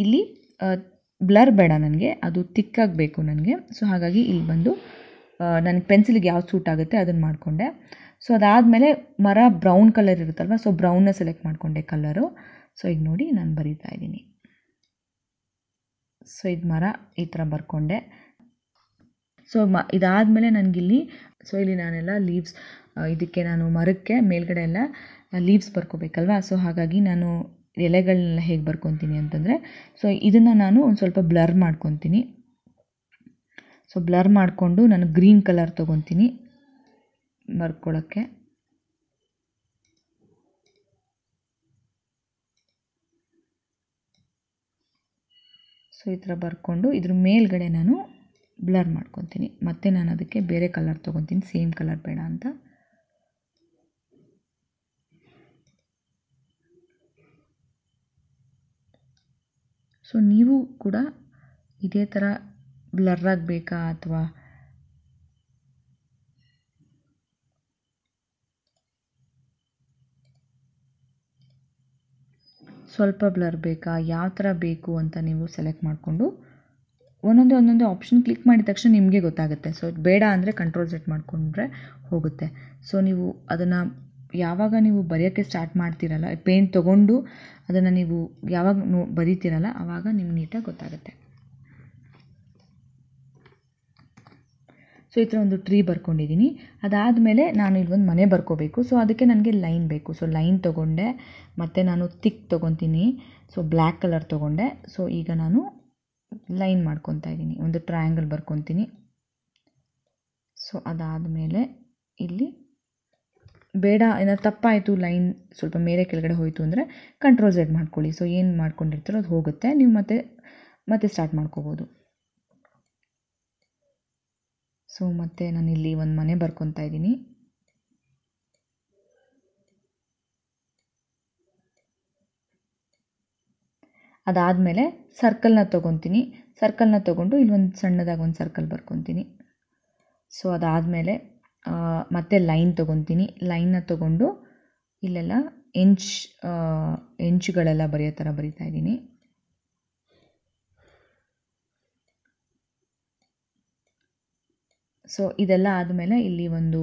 Speaker 1: ಇಲ್ಲಿ ಬ್ಲರ್ ಬೇಡ ನನಗೆ ಅದು ತಿಕ್ಕಾಗಬೇಕು ನನಗೆ ಸೊ ಹಾಗಾಗಿ ಇಲ್ಲಿ ಬಂದು ನನಗೆ ಪೆನ್ಸಿಲ್ಗೆ ಯಾವ್ದು ಸೂಟ್ ಆಗುತ್ತೆ ಅದನ್ನು ಮಾಡಿಕೊಂಡೆ ಸೊ ಅದಾದಮೇಲೆ ಮರ ಬ್ರೌನ್ ಕಲರ್ ಇರುತ್ತಲ್ವ ಸೊ ಬ್ರೌನ್ನ ಸೆಲೆಕ್ಟ್ ಮಾಡಿಕೊಂಡೆ ಕಲರು ಸೊ ಈಗ ನೋಡಿ ನಾನು ಬರೀತಾ ಇದ್ದೀನಿ ಸೊ ಇದು ಮರ ಈ ಥರ ಬರ್ಕೊಂಡೆ ಸೊ ಮ ಇದಾದಮೇಲೆ ನನಗಿಲ್ಲಿ ಸೊ ಇಲ್ಲಿ ನಾನೆಲ್ಲ ಲೀವ್ಸ್ ಇದಕ್ಕೆ ನಾನು ಮರಕ್ಕೆ ಮೇಲ್ಗಡೆ ಎಲ್ಲ ಲೀವ್ಸ್ ಬರ್ಕೋಬೇಕಲ್ವಾ ಸೊ ಹಾಗಾಗಿ ನಾನು ಎಲೆಗಳನ್ನೆಲ್ಲ ಹೇಗೆ ಬರ್ಕೊತೀನಿ ಅಂತಂದರೆ ಸೊ ಇದನ್ನು ನಾನು ಒಂದು ಸ್ವಲ್ಪ ಬ್ಲರ್ ಮಾಡ್ಕೊತೀನಿ ಸೊ ಬ್ಲರ್ ಮಾಡಿಕೊಂಡು ನಾನು ಗ್ರೀನ್ ಕಲರ್ ತೊಗೊತೀನಿ ಬರ್ಕೊಳ್ಳೋಕ್ಕೆ ಸೊ ಈ ಥರ ಬರ್ಕೊಂಡು ಇದ್ರ ಮೇಲ್ಗಡೆ ನಾನು ಬ್ಲರ್ ಮಾಡ್ಕೊತೀನಿ ಮತ್ತೆ ನಾನು ಅದಕ್ಕೆ ಬೇರೆ ಕಲರ್ ತೊಗೊತೀನಿ ಸೇಮ್ ಕಲರ್ ಬೇಡ ಅಂತ ಸೊ ನೀವು ಕೂಡ ಇದೇ ಥರ ಬ್ಲರ್ ಆಗಬೇಕಾ ಅಥವಾ ಸ್ವಲ್ಪ ಬ್ಲರ್ ಬೇಕಾ ಯಾವ ಥರ ಬೇಕು ಅಂತ ನೀವು ಸೆಲೆಕ್ಟ್ ಮಾಡಿಕೊಂಡು ಒಂದೊಂದೇ ಒಂದೊಂದೇ ಆಪ್ಷನ್ ಕ್ಲಿಕ್ ಮಾಡಿದ ತಕ್ಷಣ ನಿಮಗೆ ಗೊತ್ತಾಗುತ್ತೆ ಸೊ ಬೇಡ ಅಂದರೆ ಕಂಟ್ರೋಲ್ ಸೆಟ್ ಮಾಡಿಕೊಂಡ್ರೆ ಹೋಗುತ್ತೆ ಸೊ ನೀವು ಅದನ್ನು ಯಾವಾಗ ನೀವು ಬರೆಯೋಕ್ಕೆ ಸ್ಟಾರ್ಟ್ ಮಾಡ್ತೀರಲ್ಲ ಪೇನ್ ತೊಗೊಂಡು ಅದನ್ನು ನೀವು ಯಾವಾಗ ನೋ ಬರೀತೀರಲ್ಲ ಆವಾಗ ನಿಮ್ಗೆ ನೀಟಾಗಿ ಗೊತ್ತಾಗುತ್ತೆ ಸೊ ಈ ಥರ ಒಂದು ಟ್ರೀ ಬರ್ಕೊಂಡಿದ್ದೀನಿ ಅದಾದಮೇಲೆ ನಾನು ಇಲ್ಲೊಂದು ಮನೆ ಬರ್ಕೋಬೇಕು ಸೊ ಅದಕ್ಕೆ ನನಗೆ ಲೈನ್ ಬೇಕು ಸೊ ಲೈನ್ ತೊಗೊಂಡೆ ಮತ್ತು ನಾನು ತಿಕ್ ತೊಗೊತೀನಿ ಸೊ ಬ್ಲ್ಯಾಕ್ ಕಲರ್ ತೊಗೊಂಡೆ ಸೊ ಈಗ ನಾನು ಲೈನ್ ಮಾಡ್ಕೊತಾ ಇದ್ದೀನಿ ಒಂದು ಟ್ರಯಾಂಗಲ್ ಬರ್ಕೊತೀನಿ ಸೊ ಅದಾದಮೇಲೆ ಇಲ್ಲಿ ಬೇಡ ಏನಾದ್ರು ತಪ್ಪಾಯಿತು ಲೈನ್ ಸ್ವಲ್ಪ ಮೇಲೆ ಕೆಳಗಡೆ ಹೋಯಿತು ಅಂದರೆ ಕಂಟ್ರೋಲ್ ಝೆಡ್ ಮಾಡ್ಕೊಳ್ಳಿ ಸೊ ಏನು ಮಾಡ್ಕೊಂಡಿರ್ತೀರೋ ಅದು ಹೋಗುತ್ತೆ ನೀವು ಮತ್ತೆ ಮತ್ತೆ ಸ್ಟಾರ್ಟ್ ಮಾಡ್ಕೋಬೋದು ಸೊ ಮತ್ತೆ ನಾನು ಇಲ್ಲಿ ಒಂದು ಮನೆ ಬರ್ಕೊತಾ ಇದ್ದೀನಿ ಅದಾದಮೇಲೆ ಸರ್ಕಲ್ನ ತೊಗೊತೀನಿ ಸರ್ಕಲ್ನ ತೊಗೊಂಡು ಇಲ್ಲೊಂದು ಸಣ್ಣದಾಗಿ ಒಂದು ಸರ್ಕಲ್ ಬರ್ಕೊತೀನಿ ಸೊ ಅದಾದಮೇಲೆ ಮತ್ತೆ ಲೈನ್ ತೊಗೊತೀನಿ ಲೈನ್ನ ತೊಗೊಂಡು ಇಲ್ಲೆಲ್ಲ ಎಂಚ್ ಎಂಚುಗಳೆಲ್ಲ ಬರೆಯೋ ಥರ ಬರಿತಾ ಇದ್ದೀನಿ ಸೊ ಇದೆಲ್ಲ ಆದಮೇಲೆ ಇಲ್ಲಿ ಒಂದು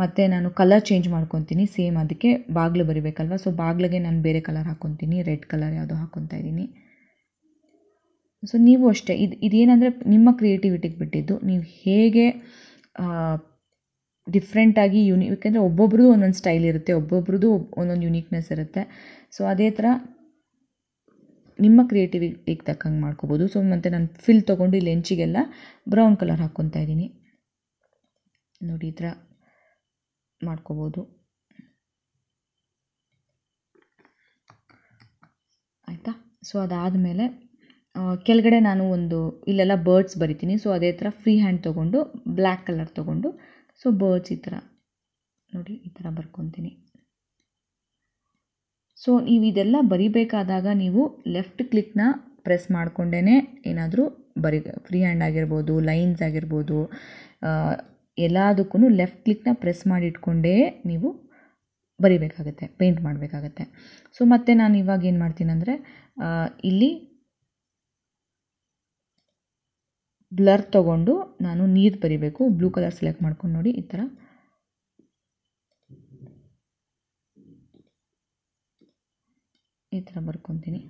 Speaker 1: ಮತ್ತೆ ನಾನು ಕಲರ್ ಚೇಂಜ್ ಮಾಡ್ಕೊತೀನಿ ಸೇಮ್ ಅದಕ್ಕೆ ಬಾಗಿಲು ಬರಿಬೇಕಲ್ವ ಸೊ ಬಾಗಿಲಿಗೆ ನಾನು ಬೇರೆ ಕಲರ್ ಹಾಕ್ಕೊತೀನಿ ರೆಡ್ ಕಲರ್ ಯಾವುದೋ ಹಾಕ್ಕೊತಾ ಇದ್ದೀನಿ ಸೊ ನೀವು ಅಷ್ಟೇ ಇದು ಇದೇನಂದರೆ ನಿಮ್ಮ ಕ್ರಿಯೇಟಿವಿಟಿಗೆ ಬಿಟ್ಟಿದ್ದು ನೀವು ಹೇಗೆ ಡಿಫ್ರೆಂಟಾಗಿ ಯುನಿ ಯಾಕೆಂದರೆ ಒಬ್ಬೊಬ್ರದ್ದು ಒಂದೊಂದು ಸ್ಟೈಲ್ ಇರುತ್ತೆ ಒಬ್ಬೊಬ್ರದ್ದು ಒಂದೊಂದು ಯುನಿಕ್ನೆಸ್ ಇರುತ್ತೆ ಸೊ ಅದೇ ಥರ ನಿಮ್ಮ ಕ್ರಿಯೇಟಿವಿಟಿಗೆ ತಕ್ಕಂಗೆ ಮಾಡ್ಕೋಬೋದು ಸೊ ಮತ್ತು ನಾನು ಫಿಲ್ ತೊಗೊಂಡು ಇಲ್ಲಿ ಲೆಂಚಿಗೆಲ್ಲ ಬ್ರೌನ್ ಕಲರ್ ಹಾಕ್ಕೊತಾ ಇದ್ದೀನಿ ನೋಡಿ ಈ ಥರ ಮಾಡ್ಕೋಬೋದು ಆಯಿತಾ ಸೊ ಅದಾದಮೇಲೆ ಕೆಳಗಡೆ ನಾನು ಒಂದು ಇಲ್ಲೆಲ್ಲ ಬರ್ಡ್ಸ್ ಬರಿತೀನಿ ಸೊ ಅದೇ ಥರ ಫ್ರೀ ಹ್ಯಾಂಡ್ ತೊಗೊಂಡು ಬ್ಲ್ಯಾಕ್ ಕಲರ್ ತೊಗೊಂಡು ಸೊ ಬರ್ಡ್ಸ್ ಈ ಥರ ನೋಡಿ ಈ ಥರ ಬರ್ಕೊತೀನಿ ಸೊ ನೀವು ಇದೆಲ್ಲ ಬರಿಬೇಕಾದಾಗ ನೀವು ಲೆಫ್ಟ್ ಕ್ಲಿಕ್ನ ಪ್ರೆಸ್ ಮಾಡಿಕೊಂಡೇ ಏನಾದರೂ ಬರಿ ಫ್ರೀ ಹ್ಯಾಂಡ್ ಆಗಿರ್ಬೋದು ಲೈನ್ಸ್ ಆಗಿರ್ಬೋದು ಎಲ್ಲದಕ್ಕೂ ಲೆಫ್ಟ್ ಕ್ಲಿಕ್ನ ಪ್ರೆಸ್ ಮಾಡಿ ಇಟ್ಕೊಂಡೇ ನೀವು ಬರಿಬೇಕಾಗತ್ತೆ ಪೇಂಟ್ ಮಾಡಬೇಕಾಗತ್ತೆ ಸೊ ಮತ್ತು ನಾನು ಇವಾಗ ಏನು ಮಾಡ್ತೀನಿ ಅಂದರೆ ಇಲ್ಲಿ ಬ್ಲರ್ ತೊಗೊಂಡು ನಾನು ನೀರು ಬರಿಬೇಕು ಬ್ಲೂ ಕಲರ್ ಸೆಲೆಕ್ಟ್ ಮಾಡ್ಕೊಂಡು ನೋಡಿ ಈ ಥರ ಈ ಥರ ಬರ್ಕೊತೀನಿ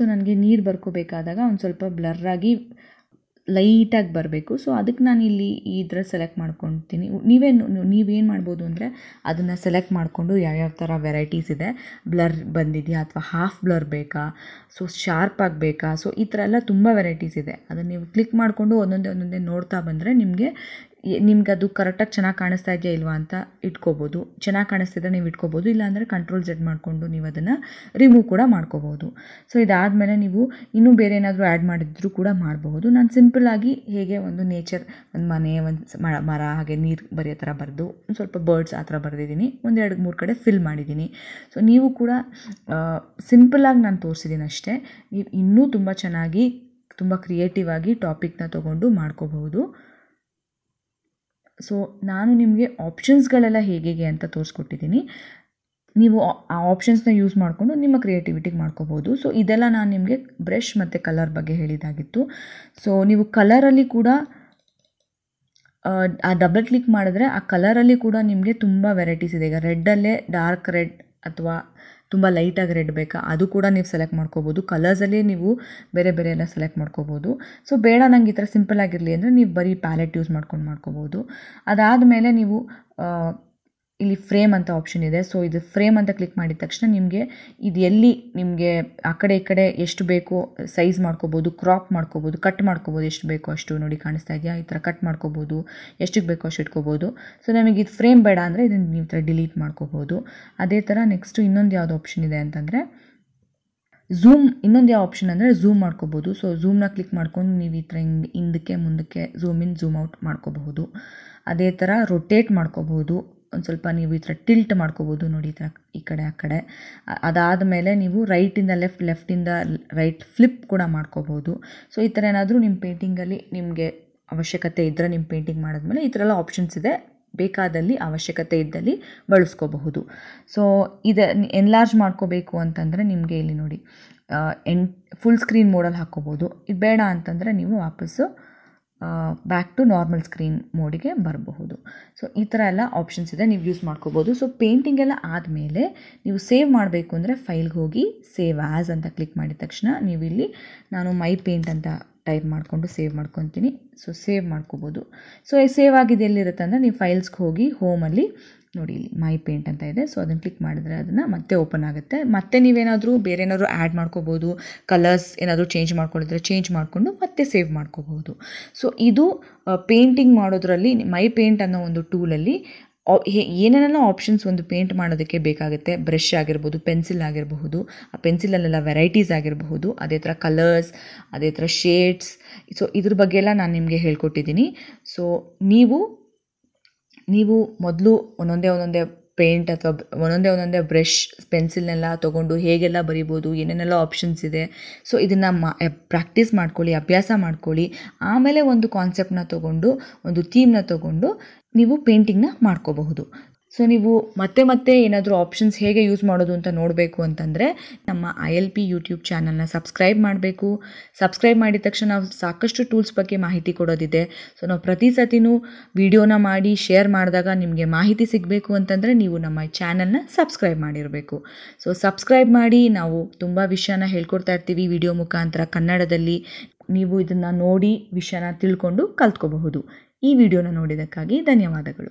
Speaker 1: ಸೊ ನನಗೆ ನೀರು ಬರ್ಕೋಬೇಕಾದಾಗ ಒಂದು ಸ್ವಲ್ಪ ಬ್ಲರ್ರಾಗಿ ಲೈಟಾಗಿ ಬರಬೇಕು ಸೊ ಅದಕ್ಕೆ ನಾನು ಇಲ್ಲಿ ಈ ಥರ ಸೆಲೆಕ್ಟ್ ಮಾಡ್ಕೊತೀನಿ ನೀವೇನು ನೀವೇನು ಮಾಡ್ಬೋದು ಅಂದರೆ ಅದನ್ನು ಸೆಲೆಕ್ಟ್ ಮಾಡಿಕೊಂಡು ಯಾವ್ಯಾವ ಥರ ವೆರೈಟೀಸ್ ಇದೆ ಬ್ಲರ್ ಬಂದಿದೆಯಾ ಅಥವಾ ಹಾಫ್ ಬ್ಲರ್ ಬೇಕಾ ಸೊ ಶಾರ್ಪಾಗಿ ಬೇಕಾ ಸೊ ಈ ಥರ ಎಲ್ಲ ತುಂಬ ವೆರೈಟೀಸ್ ಇದೆ ಅದನ್ನು ನೀವು ಕ್ಲಿಕ್ ಮಾಡಿಕೊಂಡು ಒಂದೊಂದೇ ಒಂದೊಂದೇ ನೋಡ್ತಾ ಬಂದರೆ ನಿಮಗೆ ನಿಮ್ಗೆ ಅದು ಕರೆಕ್ಟಾಗಿ ಚೆನ್ನಾಗಿ ಕಾಣಿಸ್ತಾ ಇದೆಯಾ ಇಲ್ವಾ ಅಂತ ಇಟ್ಕೋಬೋದು ಚೆನ್ನಾಗಿ ಕಾಣಿಸ್ತಿದ್ರೆ ನೀವು ಇಟ್ಕೋಬೋದು ಇಲ್ಲಾಂದರೆ ಕಂಟ್ರೋಲ್ ಝೆಡ್ ಮಾಡಿಕೊಂಡು ನೀವು ಅದನ್ನು ರಿಮೂವ್ ಕೂಡ ಮಾಡ್ಕೋಬೋದು ಸೊ ಇದಾದಮೇಲೆ ನೀವು ಇನ್ನೂ ಬೇರೆ ಏನಾದರೂ ಆ್ಯಡ್ ಮಾಡಿದ್ರೂ ಕೂಡ ಮಾಡಬಹುದು ನಾನು ಸಿಂಪಲ್ಲಾಗಿ ಹೇಗೆ ಒಂದು ನೇಚರ್ ಒಂದು ಮನೆ ಒಂದು ಮರ ಹಾಗೆ ನೀರು ಬರೆಯೋ ಥರ ಬರೆದು ಒಂದು ಸ್ವಲ್ಪ ಬರ್ಡ್ಸ್ ಆ ಥರ ಬರೆದಿದ್ದೀನಿ ಒಂದೆರಡು ಮೂರು ಕಡೆ ಫಿಲ್ ಮಾಡಿದ್ದೀನಿ ಸೊ ನೀವು ಕೂಡ ಸಿಂಪಲ್ಲಾಗಿ ನಾನು ತೋರಿಸಿದ್ದೀನಿ ಅಷ್ಟೇ ನೀವು ಇನ್ನೂ ತುಂಬ ಚೆನ್ನಾಗಿ ತುಂಬ ಕ್ರಿಯೇಟಿವ್ ಆಗಿ ಟಾಪಿಕ್ನ ತೊಗೊಂಡು ಮಾಡ್ಕೋಬಹುದು ಸೊ ನಾನು ನಿಮಗೆ ಆಪ್ಷನ್ಸ್ಗಳೆಲ್ಲ ಹೇಗೆ ಅಂತ ತೋರಿಸ್ಕೊಟ್ಟಿದ್ದೀನಿ ನೀವು ಆ ಆಪ್ಷನ್ಸ್ನ ಯೂಸ್ ಮಾಡಿಕೊಂಡು ನಿಮ್ಮ ಕ್ರಿಯೇಟಿವಿಟಿಗೆ ಮಾಡ್ಕೋಬೋದು ಸೊ ಇದೆಲ್ಲ ನಾನು ನಿಮಗೆ ಬ್ರಷ್ ಮತ್ತು ಕಲರ್ ಬಗ್ಗೆ ಹೇಳಿದಾಗಿತ್ತು ಸೊ ನೀವು ಕಲರಲ್ಲಿ ಕೂಡ ಆ ಡಬಲ್ ಕ್ಲಿಕ್ ಮಾಡಿದ್ರೆ ಆ ಕಲರಲ್ಲಿ ಕೂಡ ನಿಮಗೆ ತುಂಬ ವೆರೈಟೀಸ್ ಇದೆ ಈಗ ರೆಡ್ಡಲ್ಲೇ ಡಾರ್ಕ್ ರೆಡ್ ಅಥವಾ ತುಂಬ ಲೈಟಾಗಿ ರೆಡ್ ಬೇಕಾ ಅದು ಕೂಡ ನೀವು ಸೆಲೆಕ್ಟ್ ಮಾಡ್ಕೋಬೋದು ಕಲರ್ಸಲ್ಲೇ ನೀವು ಬೇರೆ ಬೇರೆ ಎಲ್ಲ ಸೆಲೆಕ್ಟ್ ಮಾಡ್ಕೋಬೋದು ಸೊ ಬೇಡ ನಂಗೆ ಈ ಥರ ಸಿಂಪಲ್ ಆಗಿರಲಿ ಅಂದರೆ ನೀವು ಬರೀ ಪ್ಯಾಲೆಟ್ ಯೂಸ್ ಮಾಡ್ಕೊಂಡು ಮಾಡ್ಕೋಬೋದು ಅದಾದಮೇಲೆ ನೀವು ಇಲ್ಲಿ ಫ್ರೇಮ್ ಅಂತ ಆಪ್ಷನ್ ಇದೆ ಸೊ ಇದು ಫ್ರೇಮ್ ಅಂತ ಕ್ಲಿಕ್ ಮಾಡಿದ ತಕ್ಷಣ ನಿಮಗೆ ಇದು ಎಲ್ಲಿ ನಿಮಗೆ ಆ ಕಡೆ ಈ ಕಡೆ ಎಷ್ಟು ಬೇಕೋ ಸೈಜ್ ಮಾಡ್ಕೋಬೋದು ಕ್ರಾಪ್ ಮಾಡ್ಕೋಬೋದು ಕಟ್ ಮಾಡ್ಕೋಬೋದು ಎಷ್ಟು ಬೇಕೋ ಅಷ್ಟು ನೋಡಿ ಕಾಣಿಸ್ತಾ ಇದೆಯಾ ಈ ಥರ ಕಟ್ ಮಾಡ್ಕೋಬೋದು ಎಷ್ಟಕ್ಕೆ ಬೇಕೋ ಅಷ್ಟು ಇಟ್ಕೋಬೋದು ಸೊ ನಮಗೆ ಇದು ಫ್ರೇಮ್ ಬೇಡ ಅಂದರೆ ಇದನ್ನು ನೀವು ಥರ ಡಿಲೀಟ್ ಮಾಡ್ಕೋಬೋದು ಅದೇ ಥರ ನೆಕ್ಸ್ಟು ಇನ್ನೊಂದು ಯಾವುದು ಆಪ್ಷನ್ ಇದೆ ಅಂತಂದರೆ ಝೂಮ್ ಇನ್ನೊಂದು ಯಾವ ಆಪ್ಷನ್ ಅಂದರೆ ಝೂಮ್ ಮಾಡ್ಕೋಬೋದು ಸೊ ಝೂಮ್ನ ಕ್ಲಿಕ್ ಮಾಡ್ಕೊಂಡು ನೀವು ಈ ಥರ ಹಿಂಗೆ ಹಿಂದಕ್ಕೆ ಮುಂದಕ್ಕೆ ಝೂಮ್ ಇನ್ ಝೂಮ್ ಔಟ್ ಮಾಡ್ಕೋಬಹುದು ಅದೇ ಥರ ರೊಟೇಟ್ ಮಾಡ್ಕೋಬಹುದು ಒಂದು ಸ್ವಲ್ಪ ನೀವು ಈ ಥರ ಟಿಲ್ಟ್ ಮಾಡ್ಕೋಬೋದು ನೋಡಿ ಈ ಥರ ಈ ಕಡೆ ಆ ಕಡೆ ಅದಾದ ಮೇಲೆ ನೀವು ರೈಟಿಂದ ಲೆಫ್ಟ್ ಲೆಫ್ಟಿಂದ ರೈಟ್ ಫ್ಲಿಪ್ ಕೂಡ ಮಾಡ್ಕೋಬೋದು ಸೊ ಈ ಥರ ಏನಾದರೂ ನಿಮ್ಮ ಪೇಂಟಿಂಗಲ್ಲಿ ನಿಮಗೆ ಅವಶ್ಯಕತೆ ಇದ್ದರೆ ನಿಮ್ಮ ಪೇಂಟಿಂಗ್ ಮಾಡಿದ್ಮೇಲೆ ಈ ಥರ ಎಲ್ಲ ಆಪ್ಷನ್ಸ್ ಇದೆ ಬೇಕಾದಲ್ಲಿ ಅವಶ್ಯಕತೆ ಇದ್ದಲ್ಲಿ ಬಳಸ್ಕೋಬಹುದು ಸೊ ಇದು ಎನ್ಲಾರ್ಜ್ ಮಾಡ್ಕೋಬೇಕು ಅಂತಂದರೆ ನಿಮಗೆ ಇಲ್ಲಿ ನೋಡಿ ಎನ್ ಫುಲ್ ಸ್ಕ್ರೀನ್ ಮೋಡಲ್ಲಿ ಹಾಕ್ಕೋಬೋದು ಇದು ಬೇಡ ಅಂತಂದರೆ ನೀವು ವಾಪಸ್ಸು ಬ್ಯಾಕ್ ಟು ನಾರ್ಮಲ್ ಸ್ಕ್ರೀನ್ ಮೋಡಿಗೆ ಬರಬಹುದು ಸೊ ಈ ಥರ ಎಲ್ಲ ಆಪ್ಷನ್ಸ್ ಇದೆ ನೀವು ಯೂಸ್ ಮಾಡ್ಕೋಬೋದು ಸೊ ಪೇಂಟಿಂಗ್ ಎಲ್ಲ ಆದಮೇಲೆ ನೀವು ಸೇವ್ ಮಾಡಬೇಕು ಅಂದರೆ ಫೈಲ್ಗೆ ಹೋಗಿ ಸೇವ್ ಆ್ಯಸ್ ಅಂತ ಕ್ಲಿಕ್ ಮಾಡಿದ ತಕ್ಷಣ ನೀವು ಇಲ್ಲಿ ನಾನು ಮೈ ಪೇಂಟ್ ಅಂತ ಟೈಪ್ ಮಾಡಿಕೊಂಡು ಸೇವ್ ಮಾಡ್ಕೊತೀನಿ ಸೊ ಸೇವ್ ಮಾಡ್ಕೋಬೋದು ಸೊ ಸೇವ್ ಆಗಿದೆ ಎಲ್ಲಿರುತ್ತೆ ಅಂದರೆ ನೀವು ಫೈಲ್ಸ್ಗೆ ಹೋಗಿ ಹೋಮಲ್ಲಿ ನೋಡಿ ಇಲ್ಲಿ ಮೈ ಪೇಂಟ್ ಅಂತ ಇದೆ ಸೊ ಅದನ್ನು ಕ್ಲಿಕ್ ಮಾಡಿದ್ರೆ ಅದನ್ನು ಮತ್ತೆ ಓಪನ್ ಆಗುತ್ತೆ ಮತ್ತೆ ನೀವೇನಾದರೂ ಬೇರೆ ಏನಾದರೂ ಆ್ಯಡ್ ಮಾಡ್ಕೋಬೋದು ಕಲರ್ಸ್ ಏನಾದರೂ ಚೇಂಜ್ ಮಾಡ್ಕೊಳ್ಳಿದ್ರೆ ಚೇಂಜ್ ಮಾಡಿಕೊಂಡು ಮತ್ತೆ ಸೇವ್ ಮಾಡ್ಕೋಬೋದು ಸೊ ಇದು ಪೇಂಟಿಂಗ್ ಮಾಡೋದ್ರಲ್ಲಿ ಮೈ ಪೇಂಟ್ ಅನ್ನೋ ಒಂದು ಟೂಲಲ್ಲಿ ಏನೇನೆಲ್ಲ ಆಪ್ಷನ್ಸ್ ಒಂದು ಪೇಂಟ್ ಮಾಡೋದಕ್ಕೆ ಬೇಕಾಗುತ್ತೆ ಬ್ರಷ್ ಆಗಿರ್ಬೋದು ಪೆನ್ಸಿಲ್ ಆಗಿರಬಹುದು ಆ ಪೆನ್ಸಿಲಲ್ಲೆಲ್ಲ ವೆರೈಟೀಸ್ ಆಗಿರಬಹುದು ಅದೇ ಥರ ಕಲರ್ಸ್ ಅದೇ ಥರ ಶೇಡ್ಸ್ ಸೊ ಇದ್ರ ಬಗ್ಗೆ ಎಲ್ಲ ನಾನು ನಿಮಗೆ ಹೇಳ್ಕೊಟ್ಟಿದ್ದೀನಿ ಸೊ ನೀವು ನೀವು ಮೊದಲು ಒಂದೊಂದೇ ಒಂದೊಂದೇ ಪೇಂಟ್ ಅಥವಾ ಒಂದೊಂದೇ ಒಂದೊಂದೇ ಬ್ರಷ್ ಪೆನ್ಸಿಲ್ನೆಲ್ಲ ತೊಗೊಂಡು ಹೇಗೆಲ್ಲ ಬರಿಬೋದು ಏನೇನೆಲ್ಲ ಆಪ್ಷನ್ಸ್ ಇದೆ ಸೊ ಇದನ್ನು ಮಾ ಪ್ರಾಕ್ಟೀಸ್ ಮಾಡ್ಕೊಳ್ಳಿ ಅಭ್ಯಾಸ ಮಾಡ್ಕೊಳ್ಳಿ ಆಮೇಲೆ ಒಂದು ಕಾನ್ಸೆಪ್ಟನ್ನ ತೊಗೊಂಡು ಒಂದು ಥೀಮ್ನ ತೊಗೊಂಡು ನೀವು ಪೇಂಟಿಂಗ್ನ ಮಾಡ್ಕೋಬಹುದು ಸೊ ನೀವು ಮತ್ತೆ ಮತ್ತೆ ಏನಾದರೂ ಆಪ್ಷನ್ಸ್ ಹೇಗೆ ಯೂಸ್ ಮಾಡೋದು ಅಂತ ನೋಡಬೇಕು ಅಂತಂದರೆ ನಮ್ಮ ಐ ಎಲ್ ಪಿ ಯೂಟ್ಯೂಬ್ ಚಾನಲ್ನ ಸಬ್ಸ್ಕ್ರೈಬ್ ಮಾಡಬೇಕು ಸಬ್ಸ್ಕ್ರೈಬ್ ಮಾಡಿದ ತಕ್ಷಣ ನಾವು ಸಾಕಷ್ಟು ಟೂಲ್ಸ್ ಬಗ್ಗೆ ಮಾಹಿತಿ ಕೊಡೋದಿದೆ ಸೊ ನಾವು ಪ್ರತಿ ಸತಿನೂ ವಿಡಿಯೋನ ಮಾಡಿ ಶೇರ್ ಮಾಡಿದಾಗ ನಿಮಗೆ ಮಾಹಿತಿ ಸಿಗಬೇಕು ಅಂತಂದರೆ ನೀವು ನಮ್ಮ ಚಾನಲ್ನ ಸಬ್ಸ್ಕ್ರೈಬ್ ಮಾಡಿರಬೇಕು ಸೊ ಸಬ್ಸ್ಕ್ರೈಬ್ ಮಾಡಿ ನಾವು ತುಂಬ ವಿಷಯನ ಹೇಳ್ಕೊಡ್ತಾ ಇರ್ತೀವಿ ವಿಡಿಯೋ ಮುಖಾಂತರ ಕನ್ನಡದಲ್ಲಿ ನೀವು ಇದನ್ನು ನೋಡಿ ವಿಷಯನ ತಿಳ್ಕೊಂಡು ಕಲ್ತ್ಕೋಬಹುದು ಈ ವಿಡಿಯೋನ ನೋಡಿದ್ದಕ್ಕಾಗಿ ಧನ್ಯವಾದಗಳು